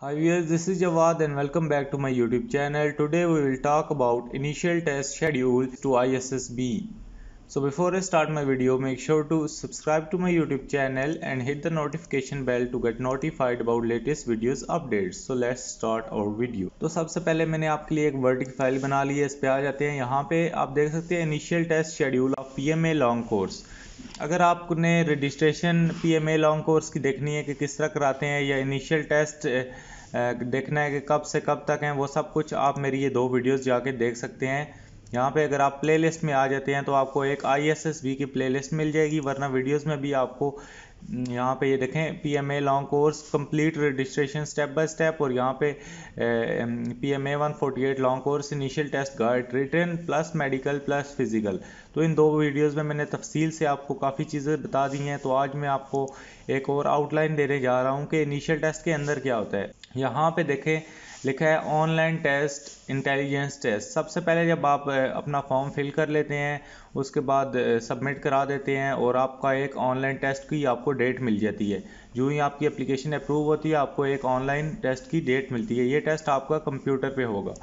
Hi viewers, this is Jawad and welcome back to my YouTube channel. Today we will talk about initial test schedule to ISSB. So before I start my video, make sure to subscribe to my YouTube channel and hit the notification bell to get notified about latest videos updates. So let's start our video. तो सबसे पहले मैंने आपके लिए एक word की file बना ली है इस पे आ जाते हैं यहाँ पे आप देख सकते हैं initial test schedule of P M A long course अगर आपने registration P M A long course की देखनी है कि किस तरह कराते हैं या इनिशियल टेस्ट देखना है कि कब से कब तक हैं वो सब कुछ आप मेरी ये दो वीडियोस जाके देख सकते हैं यहाँ पे अगर आप प्लेलिस्ट में आ जाते हैं तो आपको एक आई एस एस बी की प्लेलिस्ट मिल जाएगी वरना वीडियोस में भी आपको हम्म, यहाँ पे ये देखें P M A long course complete registration step by step और यहाँ पे P M A one forty eight long course initial test guide written plus medical plus physical तो इन दो वीडियोस में मैंने तफसील से आपको काफ़ी चीज़ें बता दी हैं तो आज मैं आपको एक और आउटलाइन देने जा रहा हूँ कि इनिशियल टेस्ट के अंदर क्या होता है यहाँ पर देखें लिखा है ऑनलाइन टेस्ट इंटेलिजेंस टेस्ट सबसे पहले जब आप अपना फॉर्म फिल कर लेते हैं उसके बाद सबमिट करा देते हैं और आपका एक ऑनलाइन टेस्ट की आपको डेट मिल जाती है जो ही आपकी एप्लीकेशन अप्रूव होती है आपको एक ऑनलाइन टेस्ट की डेट मिलती है ये टेस्ट आपका कंप्यूटर पर होगा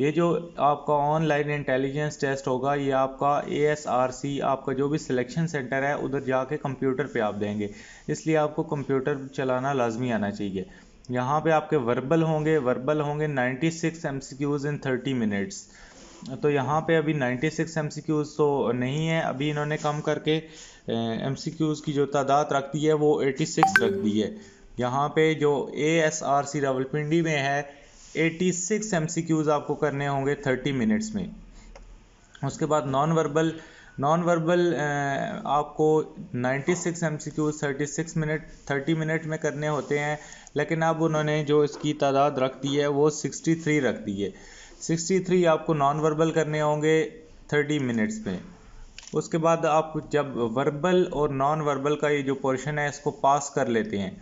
ये जो आपका ऑनलाइन इंटेलिजेंस टेस्ट होगा ये आपका ए आपका जो भी सिलेक्शन सेंटर है उधर जाके कंप्यूटर पे आप देंगे इसलिए आपको कंप्यूटर चलाना लाजमी आना चाहिए यहाँ पे आपके वर्बल होंगे वर्बल होंगे 96 six M C Qs in thirty minutes तो यहाँ पे अभी 96 सिक्स एम सी क्यूज़ तो नहीं है अभी इन्होंने कम करके एम सी क्यूज़ की जो तादाद रख दी है वो 86 रख दी है यहाँ पे जो A S R C Rawalpindi में है 86 सिक्स एम सी क्यूज़ आपको करने होंगे 30 मिनट्स में उसके बाद non verbal non verbal uh, आपको 96 six M C Qs thirty six minute thirty minute में करने होते हैं लेकिन अब उन्होंने जो इसकी तादाद रख दी है वो सिक्सटी थ्री रख दी है सिक्सटी थ्री आपको नॉन वर्बल करने होंगे थर्टी मिनट्स में उसके बाद आप जब वर्बल और नॉन वर्बल का ये जो पोर्शन है इसको पास कर लेते हैं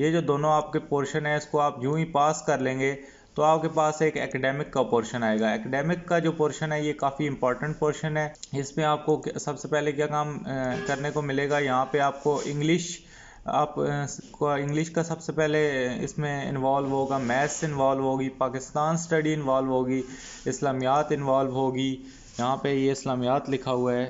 ये जो दोनों आपके पोर्शन है इसको आप यूं ही पास कर लेंगे तो आपके पास एक एकेडमिक का पोर्शन आएगा एकेडमिक का जो पोर्शन है ये काफ़ी इंपॉर्टेंट पोर्शन है इसमें आपको सबसे पहले क्या काम करने को मिलेगा यहाँ पे आपको इंग्लिश आप को इंग्लिश का सबसे पहले इसमें इन्वॉल्व होगा मैथ्स इन्वॉल्व होगी पाकिस्तान स्टडी इन्वॉल्व होगी इस्लामियात इन्वॉल्व होगी यहाँ पे ये इस्लामियात लिखा हुआ है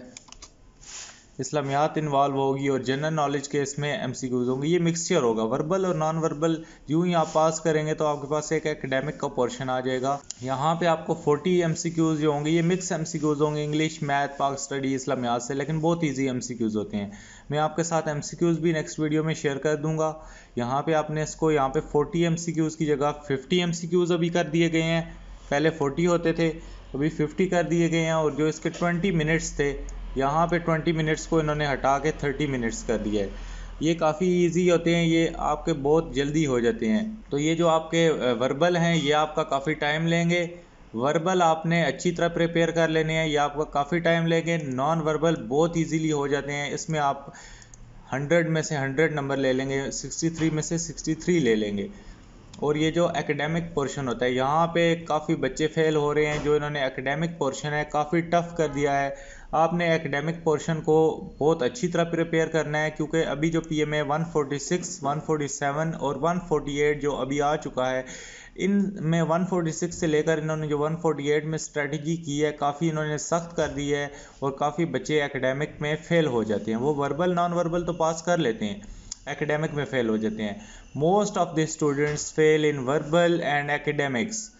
इस्लामियात तो इन्वॉल्व होगी और जनरल नॉलेज के इसमें एम सी क्यूज होंगे ये मिक्सचर होगा वर्बल और नॉन वर्बल यूं ही आप पास करेंगे तो आपके पास एक एकेडमिक का पोर्शन आ जाएगा यहाँ पे आपको 40 एम सी क्यूज जो होंगे ये मिक्स एम सी क्यूज होंगे इंग्लिश मैथ पाक स्टडी इस्लामियात से लेकिन बहुत ईजी एम सी क्यूज होते हैं मैं आपके साथ एम सी क्यूज भी नेक्स्ट वीडियो में शेयर कर दूंगा यहाँ पे आपने इसको यहाँ पे फोर्टी एम सी क्यूज की जगह फिफ्टी एम सी क्यूज अभी कर दिए गए हैं पहले फोर्टी होते थे अभी फिफ्टी कर दिए गए हैं और जो इसके ट्वेंटी मिनट्स थे यहाँ पे 20 मिनट्स को इन्होंने हटा के 30 मिनट्स कर दिया है ये काफ़ी इजी होते हैं ये आपके बहुत जल्दी हो जाते हैं तो ये जो आपके वर्बल हैं ये आपका काफ़ी टाइम लेंगे वर्बल आपने अच्छी तरह प्रिपेयर कर लेने हैं ये आपका काफ़ी टाइम लेंगे नॉन वर्बल बहुत ईजीली हो जाते हैं इसमें आप हंड्रेड में से हंड्रेड नंबर ले लेंगे सिक्सटी थ्री में से सिक्सटी थ्री ले लेंगे और ये जो एकेडमिक पोर्शन होता है यहाँ पे काफ़ी बच्चे फेल हो रहे हैं जो इन्होंने एकेडमिक पोर्शन है काफ़ी टफ कर दिया है आपने एकेडमिक पोर्शन को बहुत अच्छी तरह प्रिपेयर करना है क्योंकि अभी जो पी एम है one forty six one forty seven और वन फोर्टी एट जो अभी आ चुका है इन में 146 से लेकर इन्होंने जो 148 में स्ट्रेटजी की है काफ़ी इन्होंने सख्त कर दी है और काफ़ी बच्चे एकेडमिक में फ़ेल हो जाते हैं वो वर्बल नॉन वर्बल तो पास कर लेते हैं एकेडमिक में फ़ेल हो जाते हैं most of the students fail in verbal and academics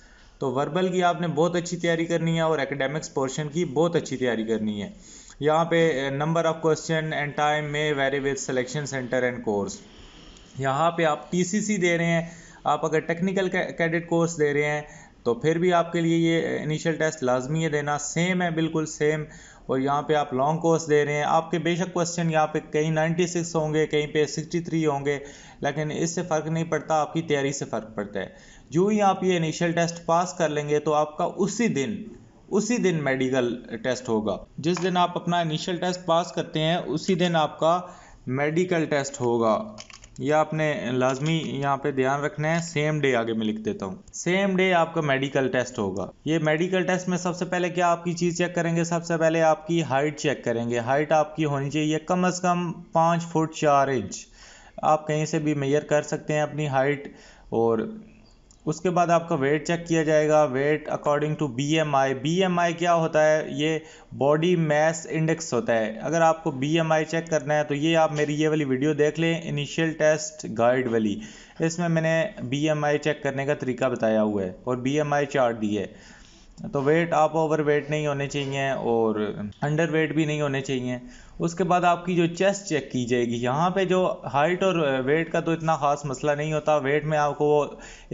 तो वर्बल की आपने बहुत अच्छी तैयारी करनी है और एकेडमिक्स पोर्शन की बहुत अच्छी तैयारी करनी है यहाँ पे number of question and time में vary with selection centre and course यहाँ पे आप टीसीसी दे रहे हैं आप अगर टेक्निकल कैडेट कोर्स दे रहे हैं तो फिर भी आपके लिए ये इनिशियल टेस्ट लाजमी है देना सेम है बिल्कुल सेम और यहाँ पे आप लॉन्ग कोर्स दे रहे हैं आपके बेशक क्वेश्चन यहाँ पे कहीं 96 होंगे कहीं पे 63 होंगे लेकिन इससे फ़र्क नहीं पड़ता आपकी तैयारी से फ़र्क पड़ता है जो ही आप ये इनिशियल टेस्ट पास कर लेंगे तो आपका उसी दिन उसी दिन मेडिकल टेस्ट होगा जिस दिन आप अपना इनिशियल टेस्ट पास करते हैं उसी दिन आपका मेडिकल टेस्ट होगा यह आपने लाजमी यहाँ पे ध्यान रखना है सेम डे आगे मैं लिख देता हूँ सेम डे आपका मेडिकल टेस्ट होगा ये मेडिकल टेस्ट में सबसे पहले क्या आपकी चीज़ चेक करेंगे सबसे पहले आपकी हाइट चेक करेंगे हाइट आपकी होनी चाहिए कम अज़ कम पाँच फुट चार इंच आप कहीं से भी मेयर कर सकते हैं अपनी हाइट और उसके बाद आपका वेट चेक किया जाएगा weight according to B M I B M I क्या होता है ये बॉडी मैस इंडेक्स होता है अगर आपको बी एम आई चेक करना है तो ये आप मेरी ये वाली वीडियो देख लें इनिशियल टेस्ट गाइड वाली इसमें मैंने बी एम आई चेक करने का तरीका बताया हुआ है और बी एम आई चार्ट दी है तो वेट आप ओवर वेट नहीं होने चाहिए और अंडर वेट भी नहीं होने चाहिए उसके बाद आपकी जो चेस्ट चेक की जाएगी यहाँ पे जो हाइट और वेट का तो इतना ख़ास मसला नहीं होता वेट में आपको वो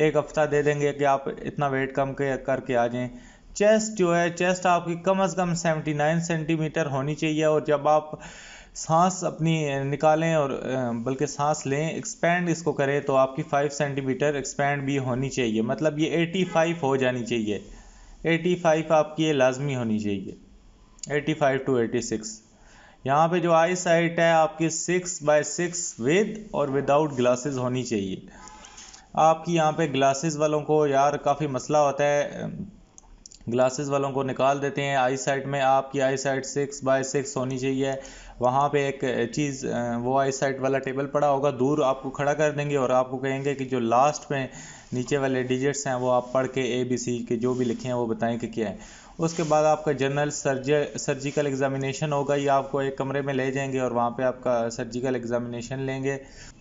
एक हफ़्ता दे देंगे कि आप इतना वेट कम के करके आ जाएं चेस्ट जो है चेस्ट आपकी कम अज़ कम 79 सेंटीमीटर होनी चाहिए और जब आप सांस अपनी निकालें और बल्कि सांस लें एक्सपेंड इसको करें तो आपकी 5 सेंटीमीटर एक्सपेंड भी होनी चाहिए मतलब ये 85 हो जानी चाहिए 85 आपकी ये लाजमी होनी चाहिए 85 टू 86 यहाँ पे जो आई साइट है आपकी सिक्स बाय सिक्स विद और विदाउट ग्लासेस होनी चाहिए आपकी यहाँ पे ग्लासेस वालों को यार काफ़ी मसला होता है ग्लासेस वालों को निकाल देते हैं आई साइट में आपकी eyesight six by six होनी चाहिए वहाँ पे एक चीज़ वो आई साइट वाला टेबल पड़ा होगा दूर आपको खड़ा कर देंगे और आपको कहेंगे कि जो लास्ट में नीचे वाले डिजिट्स हैं वो आप पढ़ के ए बी सी के जो भी लिखे हैं वो बताएं कि क्या है उसके बाद आपका जनरल सर्ज सर्जिकल एग्ज़ामिनेशन होगा या आपको एक कमरे में ले जाएंगे और वहाँ पे आपका सर्जिकल एग्ज़ामिनेशन लेंगे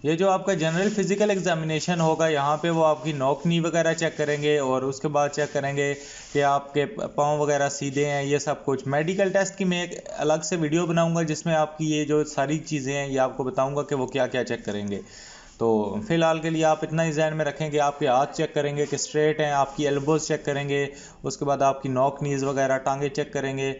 ये जो आपका जनरल फिज़िकल एग्ज़ामिनेशन होगा यहाँ पे वो आपकी नोकनी वगैरह चेक करेंगे और उसके बाद चेक करेंगे कि आपके पाँव वगैरह सीधे हैं ये सब कुछ मेडिकल टेस्ट की मैं एक अलग से वीडियो बनाऊँगा जिसमें आपकी ये जो सारी चीज़ें हैं ये आपको बताऊँगा कि वो क्या क्या चेक करेंगे तो फ़िलहाल के लिए आप इतना ही जहन में रखें कि आपके हाथ चेक करेंगे कि स्ट्रेट हैं आपकी एल्बोज चेक करेंगे उसके बाद आपकी नॉक नीज़ वगैरह टांगे चेक करेंगे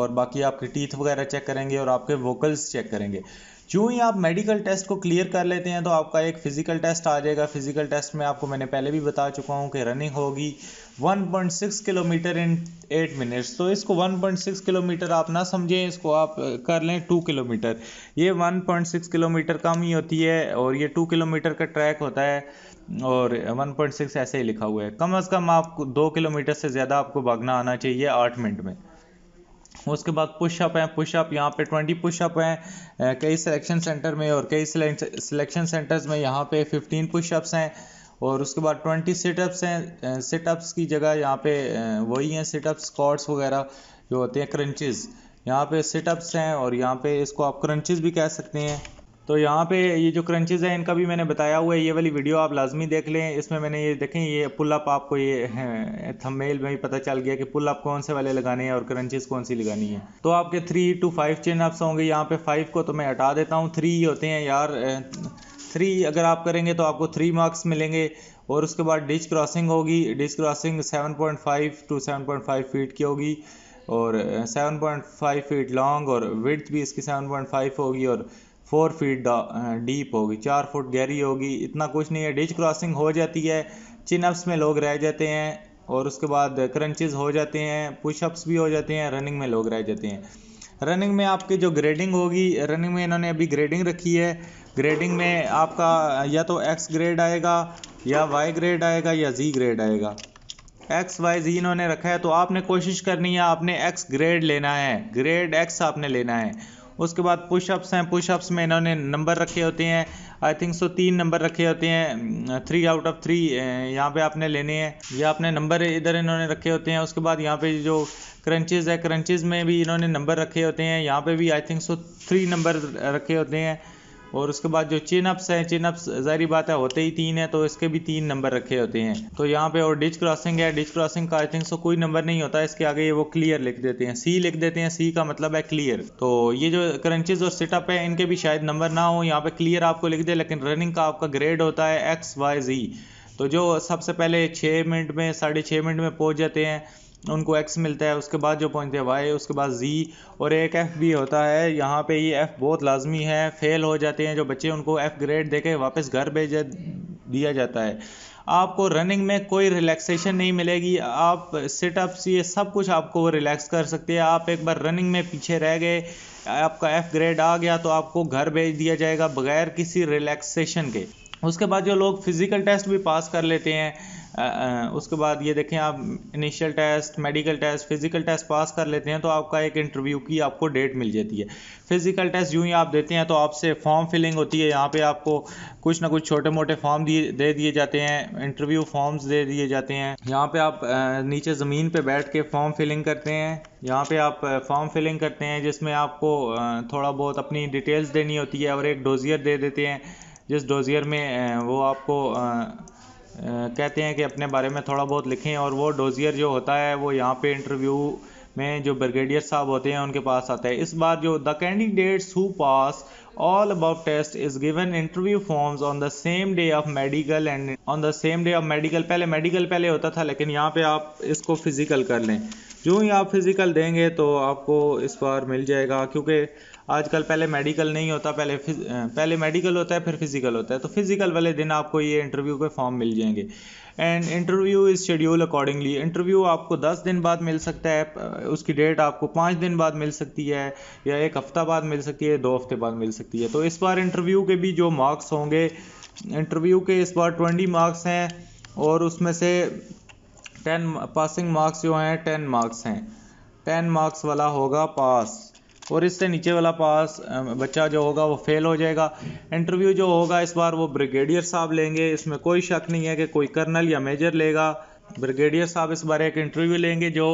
और बाकी आपके टीथ वगैरह चेक करेंगे और आपके वोकल्स चेक करेंगे जो ही आप मेडिकल टेस्ट को क्लियर कर लेते हैं तो आपका एक फ़िज़िकल टेस्ट आ जाएगा फ़िज़िकल टेस्ट में आपको मैंने पहले भी बता चुका हूँ कि रनिंग होगी 1.6 किलोमीटर इन 8 मिनट्स तो इसको 1.6 किलोमीटर आप ना समझें इसको आप कर लें 2 किलोमीटर ये 1.6 किलोमीटर कम ही होती है और ये 2 किलोमीटर का ट्रैक होता है और 1.6 ऐसे ही लिखा हुआ है कम अज़ कम आपको दो किलोमीटर से ज़्यादा आपको भागना आना चाहिए आठ मिनट में उसके बाद पुशअप हैं पुशअप यहाँ पे ट्वेंटी पुशअप हैं कई सिलेक्शन सेंटर में और कई सिलेक्शन सेंटर्स में यहाँ पे फिफ्टीन पुशअप्स हैं और उसके बाद ट्वेंटी सिटअप्स हैं सिटअप्स की जगह यहाँ पे वही हैं सिटअप स्कॉट्स वगैरह जो होते हैं क्रंचेज़ यहाँ पे सिटअप्स हैं और यहाँ पे इसको आप क्रंचेज़ भी कह सकते हैं तो यहाँ पे ये जो क्रंचेज़ हैं इनका भी मैंने बताया हुआ है ये वाली वीडियो आप लाजमी देख लें इसमें मैंने ये देखें ये पुल अप आपको ये थंबनेल में ही पता चल गया कि पुल अप कौन से वाले लगाने हैं और क्रंचेज़ कौन सी लगानी है तो आपके three to five chin ups होंगे यहाँ पे फाइव को तो मैं हटा देता हूँ थ्री होते हैं यार थ्री अगर आप करेंगे तो आपको थ्री मार्क्स मिलेंगे और उसके बाद डिच क्रॉसिंग होगी ditch crossing five to five feet की होगी और 7.5 फीट लॉन्ग और विड्थ भी इसकी 7.5 होगी और फोर फीट डीप होगी चार फुट गहरी होगी इतना कुछ नहीं है डिच क्रॉसिंग हो जाती है चिनअप्स में लोग रह जाते हैं और उसके बाद क्रंचेज हो जाते हैं पुशअप्स भी हो जाते हैं रनिंग में लोग रह जाते हैं रनिंग में आपकी जो ग्रेडिंग होगी रनिंग में इन्होंने अभी ग्रेडिंग रखी है ग्रेडिंग में आपका या तो एक्स ग्रेड आएगा या वाई ग्रेड आएगा या जी ग्रेड आएगा एक्स वाई जी इन्होंने रखा है तो आपने कोशिश करनी है आपने एक्स ग्रेड लेना है ग्रेड एक्स आपने लेना है उसके बाद पुशअप्स हैं पुशअप्स में इन्होंने नंबर रखे होते हैं आई थिंक सो तीन नंबर रखे होते हैं थ्री आउट ऑफ थ्री यहाँ पे आपने लेने हैं ये आपने नंबर इधर इन्होंने रखे होते हैं उसके बाद यहाँ पे जो क्रंचेज़ है क्रंचेज़ में भी इन्होंने नंबर रखे होते हैं यहाँ पे भी I think so three number रखे होते हैं और उसके बाद जो चिन अप्स हैं चिनअप्स जारी बात है होते ही तीन है तो इसके भी तीन नंबर रखे होते हैं तो यहाँ पे और डिच क्रॉसिंग है डिच क्रॉसिंग का आई थिंक सो कोई नंबर नहीं होता इसके आगे वो क्लियर लिख देते हैं सी लिख देते हैं सी का मतलब है क्लियर तो ये जो क्रंचेज और सिटअप है इनके भी शायद नंबर ना हो यहाँ पे क्लियर आपको लिख दे लेकिन रनिंग का आपका ग्रेड होता है एक्स वाई जी तो जो सबसे पहले छः मिनट में साढ़े छः मिनट में पहुँच जाते हैं उनको एक्स मिलता है उसके बाद जो पहुँचते हैं वाई उसके बाद जी और एक एफ़ भी होता है यहाँ पे ये एफ़ बहुत लाजमी है फेल हो जाते हैं जो बच्चे उनको एफ़ ग्रेड दे के वापस घर भेज दिया जाता है आपको रनिंग में कोई रिलैक्सेशन नहीं मिलेगी आप सिटअप्स ये सब कुछ आपको रिलैक्स कर सकते हैं आप एक बार रनिंग में पीछे रह गए आपका एफ़ ग्रेड आ गया तो आपको घर भेज दिया जाएगा बगैर किसी रिलैक्सेशन के उसके बाद जो लोग फिज़िकल टेस्ट भी पास कर लेते हैं उसके बाद ये देखें आप initial test medical test physical test pass कर लेते हैं तो आपका एक इंटरव्यू की आपको डेट मिल जाती है फिज़िकल टेस्ट यूँ ही आप देते हैं तो आपसे फॉर्म फिलिंग होती है यहाँ पे आपको कुछ ना कुछ छोटे मोटे फॉर्म दिए दे दिए जाते हैं इंटरव्यू फॉर्म्स दे दिए जाते हैं यहाँ पे आप नीचे ज़मीन पे बैठ के फॉर्म फिलिंग करते हैं यहाँ पे आप फॉर्म फिलिंग करते हैं जिसमें आपको थोड़ा बहुत अपनी डिटेल्स देनी होती है और एक डोजियर दे देते हैं जिस डोजियर में वो आपको कहते हैं कि अपने बारे में थोड़ा बहुत लिखें और वो डोजियर जो होता है वो यहाँ पे इंटरव्यू में जो ब्रिगेडियर साहब होते हैं उनके पास आता है इस बार जो the candidates who pass all about test is given interview forms on the same day of medical and on the same day of medical पहले मेडिकल पहले होता था लेकिन यहाँ पे आप इसको फिजिकल कर लें जो ही आप फिजिकल देंगे तो आपको इस बार मिल जाएगा क्योंकि आजकल पहले मेडिकल नहीं होता पहले पहले मेडिकल होता है फिर फिज़िकल होता है तो फिज़िकल वाले दिन आपको ये इंटरव्यू के फॉर्म मिल जाएंगे and interview is schedule accordingly interview आपको दस दिन बाद मिल सकता है उसकी डेट आपको पाँच दिन बाद मिल सकती है या एक हफ़्ता बाद मिल सकती है दो हफ्ते बाद मिल सकती है तो इस बार इंटरव्यू के भी जो मार्क्स होंगे इंटरव्यू के इस बार ट्वेंटी मार्क्स हैं और उसमें से टेन पासिंग मार्क्स जो हैं टेन मार्क्स हैं टेन मार्क्स वाला होगा पास और इससे नीचे वाला पास बच्चा जो होगा वो फेल हो जाएगा इंटरव्यू जो होगा इस बार वो ब्रिगेडियर साहब लेंगे इसमें कोई शक नहीं है कि कोई कर्नल या मेजर लेगा ब्रिगेडियर साहब इस बार एक इंटरव्यू लेंगे जो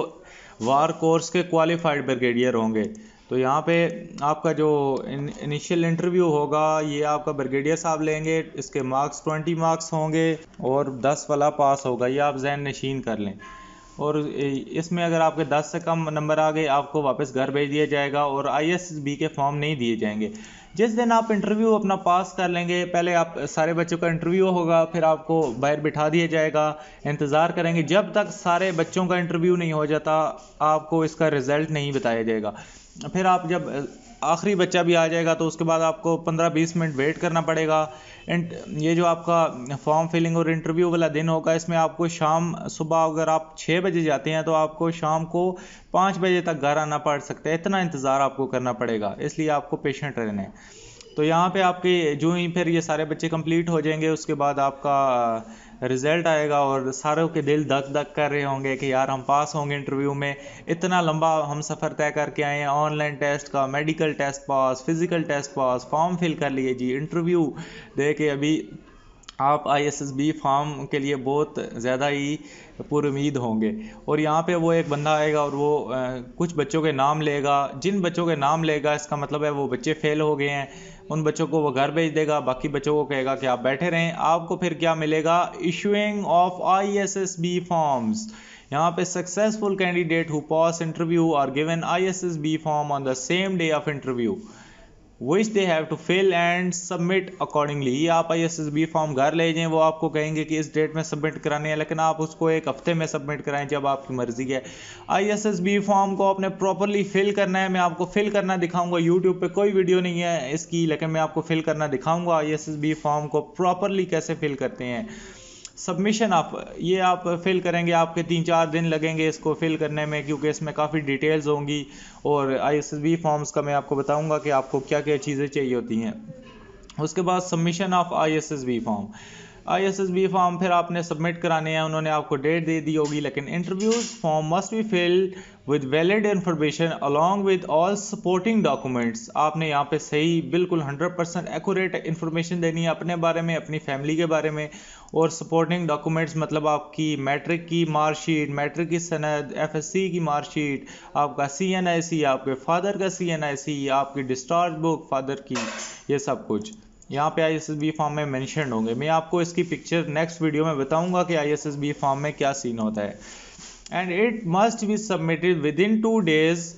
वार कोर्स के क्वालिफाइड ब्रिगेडियर होंगे तो यहाँ पे आपका जो इनिशियल इंटरव्यू होगा ये आपका ब्रिगेडियर साहब लेंगे इसके मार्क्स ट्वेंटी मार्क्स होंगे और दस वाला पास होगा ये आप जहन नशीन कर लें और इसमें अगर आपके 10 से कम नंबर आ गए आपको वापस घर भेज दिया जाएगा और आई के फॉर्म नहीं दिए जाएंगे जिस दिन आप इंटरव्यू अपना पास कर लेंगे पहले आप सारे बच्चों का इंटरव्यू होगा फिर आपको बाहर बिठा दिया जाएगा इंतज़ार करेंगे जब तक सारे बच्चों का इंटरव्यू नहीं हो जाता आपको इसका रिज़ल्ट नहीं बताया जाएगा फिर आप जब आखिरी बच्चा भी आ जाएगा तो उसके बाद आपको 15-20 मिनट वेट करना पड़ेगा एंड ये जो आपका फॉर्म फिलिंग और इंटरव्यू वाला दिन होगा इसमें आपको शाम सुबह अगर आप छः बजे जाते हैं तो आपको शाम को पाँच बजे तक घर आना पड़ सकता है इतना इंतज़ार आपको करना पड़ेगा इसलिए आपको पेशेंट रहना है तो यहाँ पे आपके जो ही फिर ये सारे बच्चे कंप्लीट हो जाएंगे उसके बाद आपका रिज़ल्ट आएगा और सारों के दिल धक धक कर रहे होंगे कि यार हम पास होंगे इंटरव्यू में इतना लंबा हम सफ़र तय करके आए हैं ऑनलाइन टेस्ट का medical test pass physical test pass form fill कर लिए जी इंटरव्यू दे के अभी आप I S S B form के लिए बहुत ज़्यादा ही पुरुद होंगे और यहाँ पे वो एक बंदा आएगा और वो कुछ बच्चों के नाम लेगा जिन बच्चों के नाम लेगा इसका मतलब है वो बच्चे फेल हो गए हैं उन बच्चों को वो घर भेज देगा बाकी बच्चों को कहेगा कि आप बैठे रहें आपको फिर क्या मिलेगा issuing of I S S B forms यहाँ पे successful candidate who pass interview are given I S S B form on the same day of interview which they have to fill and submit accordingly ये आप I S S B form घर ले जाएं वो आपको कहेंगे कि इस डेट में सबमिट करानी है लेकिन आप उसको एक हफ्ते में सबमिट कराएं जब आपकी मर्जी है I S S B form को आपने प्रॉपरली फिल करना है मैं आपको फिल करना दिखाऊंगा यूट्यूब पर कोई वीडियो नहीं है इसकी लेकिन मैं आपको फिल करना दिखाऊंगा I S S B form को प्रॉपरली कैसे फिल करते हैं सबमिशन आप ये आप फिल करेंगे आपके तीन चार दिन लगेंगे इसको फिल करने में क्योंकि इसमें काफ़ी डिटेल्स होंगी और आई फॉर्म्स का मैं आपको बताऊंगा कि आपको क्या क्या चीज़ें चाहिए होती हैं उसके बाद submission of I form I S S B form फिर आपने सबमिट कराने हैं उन्होंने आपको डेट दे दी होगी लेकिन interviews form must be fill with valid information along with all supporting documents आपने यहाँ पे सही बिल्कुल 100 परसेंट एकूरेट इन्फॉर्मेशन देनी है अपने बारे में अपनी फैमिली के बारे में और सपोर्टिंग डॉक्यूमेंट्स मतलब आपकी मैट्रिक की मार्कशीट मैट्रिक की सनद एफ की मार्कशीट आपका सी आपके फादर का सी आपकी डिस्चार्ज बुक फादर की ये सब कुछ यहाँ पे I S S B form में मैंशन होंगे मैं आपको इसकी पिक्चर नेक्स्ट वीडियो में बताऊंगा कि I S S B form में क्या सीन होता है and it must be submitted within two days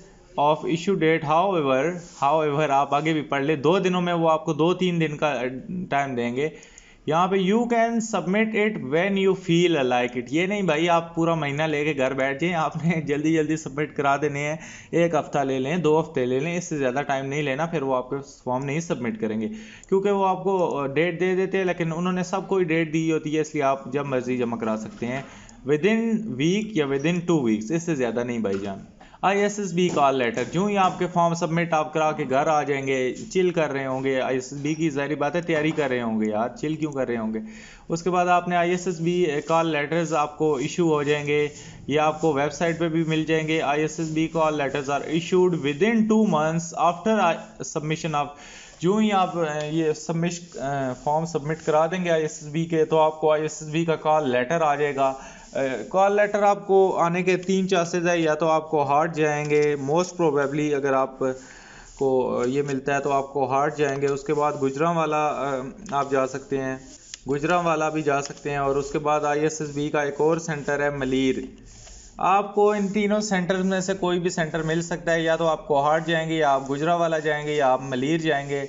of issue date however however आप आगे भी पढ़ ले दो दिनों में वो आपको दो तीन दिन का टाइम देंगे यहाँ पे you can submit it when you feel like it ये नहीं भाई आप पूरा महीना लेके घर बैठ जाए आपने जल्दी जल्दी सबमिट करा देने हैं एक हफ्ता ले लें दो हफ्ते ले लें इससे ज़्यादा टाइम नहीं लेना फिर वो आपके फॉर्म नहीं सबमिट करेंगे क्योंकि वो आपको डेट दे देते हैं लेकिन उन्होंने सबको कोई डेट दी होती है इसलिए आप जब मर्ज़ी जमा करा सकते हैं विद इन वीक या विद इन टू वीक्स इससे ज़्यादा नहीं भाई जान I S S B call letter जो ही आपके फॉर्म सबमिट आप करा के घर आ जाएंगे चिल कर रहे होंगे आई एस एस बी की जारी बात है तैयारी कर रहे होंगे यार चिल क्यों कर रहे होंगे उसके बाद आपने I S S B call letters आपको इशू हो जाएंगे ये आपको वेबसाइट पे भी मिल जाएंगे I S S B call letters are issued within two months after submission of जो ही आप ये सबमिश फॉर्म सबमिट करा देंगे आई एस एस बी के तो आपको आई एस एस बी का कॉल लेटर आ जाएगा कॉल लेटर आपको आने के तीन चांसेस है या तो आपको हार्ट जाएंगे मोस्ट प्रोबेबली अगर आप को ये मिलता है तो आपको हार्ट जाएंगे उसके बाद गुजरा वाला आप जा सकते हैं गुजरा वाला भी जा सकते हैं और उसके बाद आई का एक और सेंटर है मलीर आपको इन तीनों सेंटर में से कोई भी सेंटर मिल सकता है या तो आप कोहाट जाएंगे या आप गुजरा वाला जाएंगे या आप मलीर जाएंगे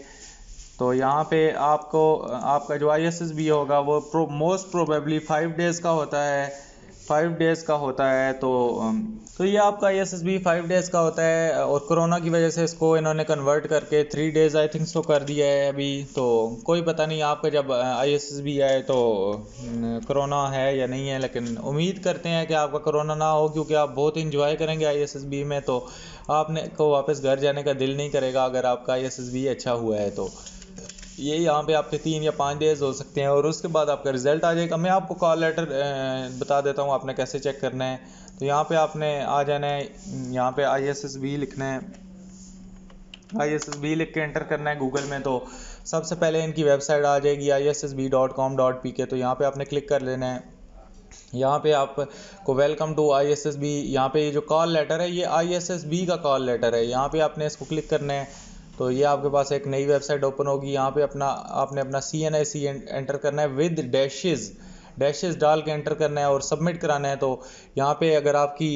तो यहाँ पे आपको आपका जो आई होगा वो pro, most probably five days का होता है फाइव डेज़ का होता है तो um, तो ये आपका S S B five days का होता है और कोरोना की वजह से इसको इन्होंने कन्वर्ट करके three days I think so कर दिया है अभी तो कोई पता नहीं आपका जब आई एस एस बी आए तो um, कोरोना है या नहीं है लेकिन उम्मीद करते हैं कि आपका कोरोना ना हो क्योंकि आप बहुत इंजॉय करेंगे आई एस एस बी में तो आपने को वापस घर जाने का दिल नहीं करेगा अगर आपका आई एस एस बी अच्छा हुआ है तो ये यहाँ पे आपके तीन या पाँच डेज़ हो सकते हैं और उसके बाद आपका रिज़ल्ट आ जाएगा मैं आपको कॉल लेटर बता देता हूँ आपने कैसे चेक करना है तो यहाँ पे आपने आ जाना है यहाँ पे आई एस एस बी लिखना है आई एस एस बी लिख के एंटर करना है गूगल में तो सबसे पहले इनकी वेबसाइट आ जाएगी I S S B dot com dot P K तो यहाँ पे आपने क्लिक कर लेना है यहाँ पे आपको welcome to I S S B यहाँ पे ये जो कॉल लेटर है ये आई एस एस बी का कॉल लेटर है यहाँ पे आपने इसको क्लिक करना है तो ये आपके पास एक नई वेबसाइट ओपन होगी यहाँ पे अपना आपने अपना सी एन आई सी एंटर करना है विद डैशेज़ डैशेज डाल के एंटर करना है और सबमिट कराना है तो यहाँ पे अगर आपकी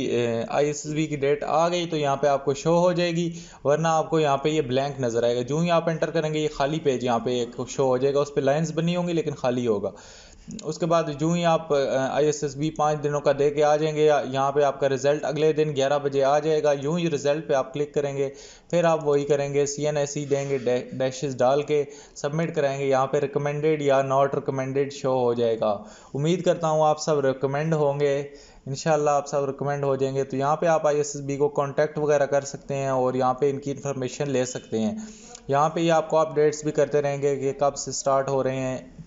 आई की डेट आ गई तो यहाँ पे आपको शो हो जाएगी वरना आपको यहाँ पे ये ब्लैंक नज़र आएगा जो ही आप एंटर करेंगे ये खाली पेज यहाँ पे एक शो हो जाएगा उस पर लाइन्स बनी होंगी लेकिन खाली होगा उसके बाद जो ही आप आई एस एस बी पाँच दिनों का दे के आ जाएंगे यहाँ पे आपका रिज़ल्ट अगले दिन ग्यारह बजे आ जाएगा यूं ही रिज़ल्ट पे आप क्लिक करेंगे फिर आप वही करेंगे सी एन एस ई देंगे डैशेज डाल के सबमिट कराएंगे यहाँ पे रिकमेंडेड या नॉट रिकमेंडेड शो हो जाएगा उम्मीद करता हूँ आप सब रिकमेंड होंगे इनशाला आप सब रिकमेंड हो जाएंगे तो यहाँ पर आप बी को कॉन्टैक्ट वगैरह कर सकते हैं और यहाँ पर इनकी इन्फॉर्मेशन ले सकते हैं यहाँ पर ही आपको अपडेट्स भी करते रहेंगे कि कब से स्टार्ट हो रहे हैं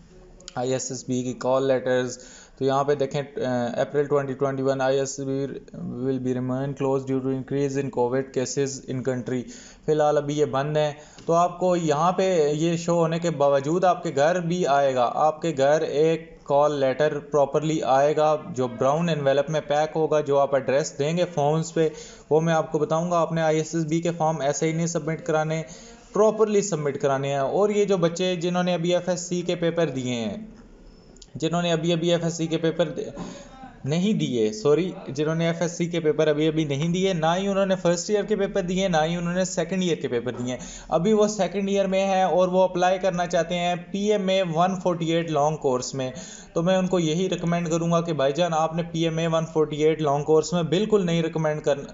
आई एस एस बी की कॉल लेटर्स तो यहाँ पे देखें April 2021 I S B will be remain close due to increase in COVID cases in country फ़िलहाल अभी ये बंद है तो आपको यहाँ पे ये शो होने के बावजूद आपके घर भी आएगा आपके घर एक कॉल लेटर प्रॉपरली आएगा जो ब्राउन एनवेलप में पैक होगा जो आप एड्रेस देंगे फॉर्म्स पे वो मैं आपको बताऊंगा आपने आई के फॉर्म ऐसे ही नहीं सबमिट कराने प्रॉपरली सबमिट कराने हैं और ये जो बच्चे जिन्होंने अभी एफ के पेपर दिए हैं जिन्होंने अभी अभी एफ के पेपर नहीं दिए सॉरी जिन्होंने एफ के पेपर अभी अभी नहीं दिए ना ही उन्होंने फर्स्ट ईयर के पेपर दिए ना ही उन्होंने सेकंड ईयर के पेपर दिए अभी वो सेकंड ईयर में है और वो अप्लाई करना चाहते हैं P M A one forty eight long course में तो मैं उनको यही रिकमेंड करूँगा कि भाईजान आपने P M A one forty eight long course में बिल्कुल नहीं रिकमेंड कर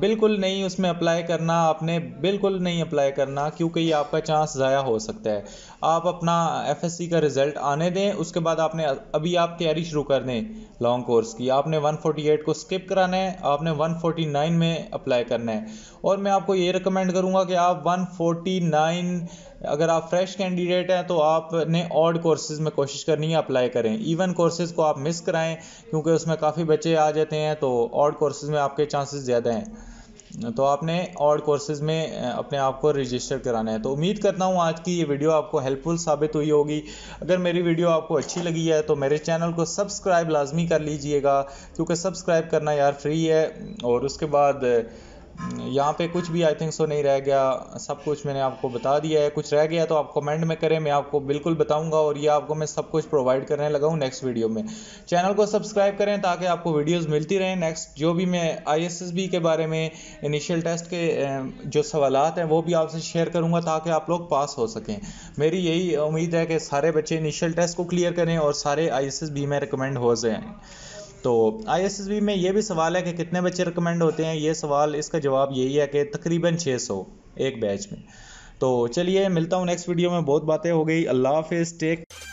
बिल्कुल नहीं उसमें अप्लाई करना आपने बिल्कुल नहीं अप्लाई करना क्योंकि ये आपका चांस ज़ाया हो सकता है आप अपना एफ का रिज़ल्ट आने दें उसके बाद आपने अभी आप तैयारी शुरू कर दें लॉन्ग कोर्स की आपने 148 को स्किप कराना है आपने 149 में अप्लाई करना है और मैं आपको ये रिकमेंड करूँगा कि आप 149 अगर आप फ्रेश कैंडिडेट हैं तो आपने ऑड कोर्सेज़ में कोशिश करनी है अप्लाई करें इवन कोर्सेज़ को आप मिस कराएं क्योंकि उसमें काफ़ी बच्चे आ जाते हैं तो ऑड कोर्सेज़ में आपके चांसेस ज़्यादा हैं तो आपने ऑड कोर्सेज़ में अपने आप को रजिस्टर कराना है तो उम्मीद करता हूँ आज की ये वीडियो आपको हेल्पफुल साबित हुई होगी अगर मेरी वीडियो आपको अच्छी लगी है तो मेरे चैनल को सब्सक्राइब लाजमी कर लीजिएगा क्योंकि सब्सक्राइब करना यार फ्री है और उसके बाद यहाँ पे कुछ भी आई थिंक सो नहीं रह गया सब कुछ मैंने आपको बता दिया है कुछ रह गया तो आप कमेंट में करें मैं आपको बिल्कुल बताऊंगा और ये आपको मैं सब कुछ प्रोवाइड करने लगा हूँ नेक्स्ट वीडियो में चैनल को सब्सक्राइब करें ताकि आपको वीडियोस मिलती रहें नेक्स्ट जो भी मैं आईएसएसबी के बारे में इनिशियल टेस्ट के जो सवाल हैं वो भी आपसे शेयर करूँगा ताकि आप लोग पास हो सकें मेरी यही उम्मीद है कि सारे बच्चे इनिशियल टेस्ट को क्लियर करें और सारे आई में रिकमेंड हो जाएँ तो आई में ये भी सवाल है कि कितने बच्चे रिकमेंड होते हैं ये सवाल इसका जवाब यही है कि तकरीबन 600 एक बैच में तो चलिए मिलता हूँ नेक्स्ट वीडियो में बहुत बातें हो गई अल्लाह हाफिज़ टेक